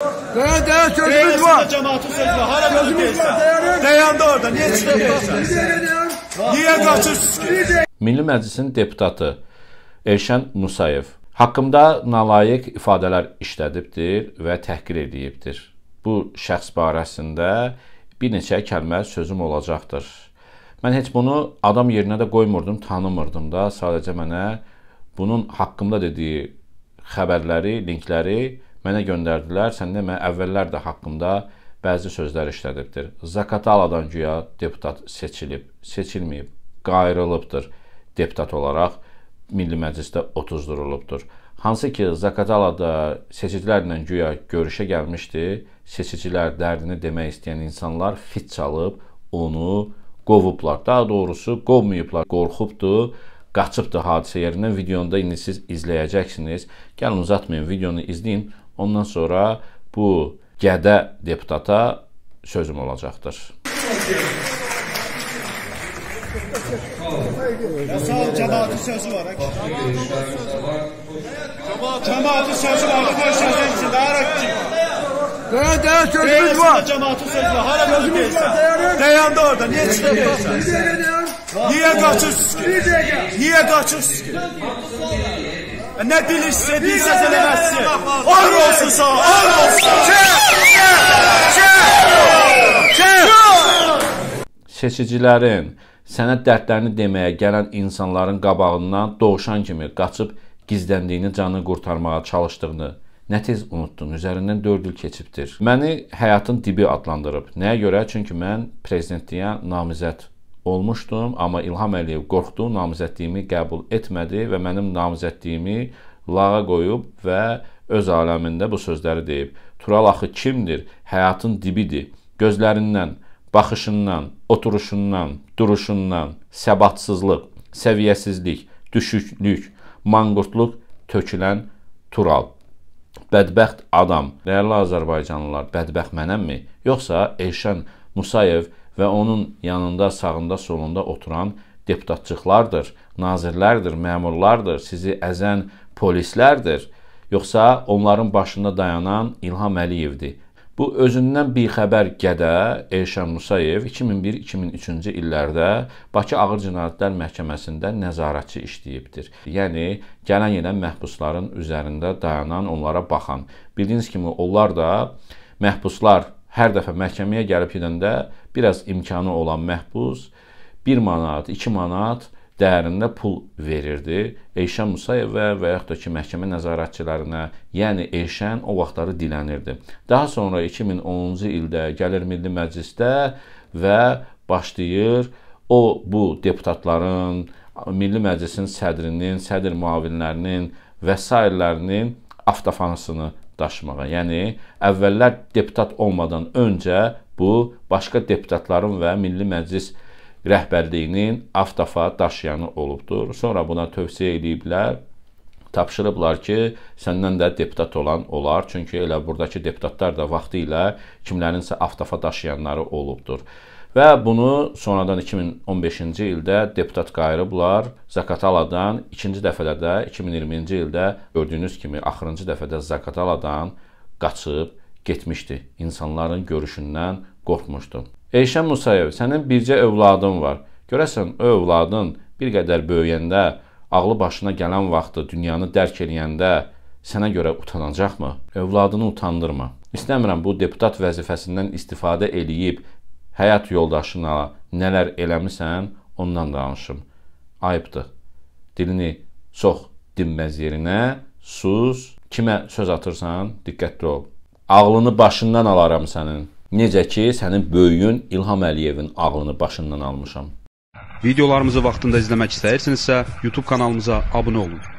Dayan, dayan, sözümüz var. Cəmaatın sözü var. Hara gözü deyilsən? Dayan da orada. Niyə çıxırsan? Niyə qaçırsınız ki? Milli Məclisin deputatı Elşən Musayev haqqımda nalayiq ifadələr işlədibdir və təhqir edibdir. Bu şəxs barəsində bir neçə kəlmə sözüm olacaqdır. Mən heç bunu adam yerinə də qoymurdum, tanımırdım da. Sadəcə mənə bunun haqqımda dediyi xəbərləri, linkləri mənə göndərdilər. Sən demə, əvvəllər də haqqımda bəzi sözlər işlədibdir. Zakataladan güya deputat seçilib, seçilməyib, qayırılıbdır deputat olaraq Milli Məclisdə 30 durulubdur. Hansı ki Zakatalada seçicilərlə güya görüşə gəlmişdi. Seçicilər dərdini demək istəyən insanlar fit çalıb onu qovublar. Daha doğrusu qovmayıblar, qorxubdu qaçıbdı hadisə yerindən. Videonda indi siz izləyəcəksiniz. Gəlin uzatmayın, videonu izləyin. Ondan sonra bu gədə deputata sözüm olacaqdır. Sağ ol, cəmaatın sözü var. Cəmaatın sözü var, bu sözün içində hara ki? Dayan, dayan sözümüz var. Cəmaatın sözü var, hara götürürsən? Dayan da orada, niyə çıxırsan? Niyə qaçırsınız ki? Niyə qaçırsınız ki? E nə dil istədirsə eləməzsin. Ar olsunsa, ar olsun. Seçicilərin sənə dərdlərini deməyə gələn insanların qabağından doğuşan kimi qaçıb gizləndiyini, canını qurtarmağa çalışdığını nə tez unutdun. Üzərindən 4 il keçibdir. Məni həyatın dibi adlandırıb. Nəyə görə? Çünki mən prezidentliyə namizəd olmuşdum, amma İlham Əliyev qorxdu, namizədliyimi qəbul etmədi və mənim namizədliyimi lağa qoyub və öz aləmində bu sözləri deyib. Tural axı kimdir? Həyatın dibidir. Gözlərindən, baxışından, oturuşundan, duruşundan, səbatsızlıq, səviyyəsizlik, düşüklük, manqurtluq tökülən Tural. Bədbəxt adam. Dəyərli azərbaycanlılar, bədbəxt mənəmmi? Yoxsa Elşən Musayev və onun yanında, sağında, solunda oturan deputatçıqlardır, nazirlərdir, məmurlardır, sizi əzən polislərdir, yoxsa onların başında dayanan İlham Əliyevdir. Bu özündən bixəbər gədə Elşən Musayev 2001-2003-cü illərdə Bakı Ağır Cinayətlər Məhkəməsində nəzarətçi işləyibdir. Yəni gələn yedən məhbusların üzərində dayanan, onlara baxan. Bildiyiniz kimi onlar da məhbuslar hər dəfə məhkəməyə gəlib gedəndə biraz imkanı olan məhbus 1 manat, 2 manat dəyərində pul verirdi Elşən Musayevə və yaxud da ki məhkəmə nəzarətçilərinə, yəni Elşən o vaxtları dilənirdi. Daha sonra 2010-cu ildə gəlir Milli Məclisdə və başlayır o bu deputatların, Milli Məclisin sədrinin, sədr müavinlərinin və s. avtofanısını daşımağa. Yəni əvvəllər deputat olmadan öncə bu başqa deputatların və Milli Məclis rəhbərliyinin avtofa daşıyanı olubdur. Sonra buna tövsiyə ediblər tapşırıblar ki, səndən də deputat olan olar. Çünki elə burdakı deputatlar da vaxtı ilə kimlərinsə avtofa daşıyanları olubdur. Və bunu sonradan 2015-ci ildə deputat qayırıblar. Zakataladan ikinci dəfədə də 2020-ci ildə gördüyünüz kimi axırıncı dəfədə Zakataladan qaçıb getmişdi. İnsanların görüşündən qorxmuşdu. Eyşən Musayev, sənin bircə övladın var. Görəsən o övladın bir qədər böyüyəndə, ağlı başına gələn vaxtı dünyanı dərk edəndə sənə görə utanacaqmı? Övladını utandırma. İstəmirəm bu deputat vəzifəsindən istifadə eləyib həyat yoldaşına nələr eləmisən, ondan danışım. Ayıbdır. Dilini çox dinməz yerinə sus. Kimə söz atırsan, diqqətli ol. Ağlını başından alaram sənin. Necə ki, sənin böyüyün İlham Əliyevin ağlını başından almışam. Videolarımızı vaxtında izləmək istəyirsinizsə, YouTube kanalımıza abunə olun.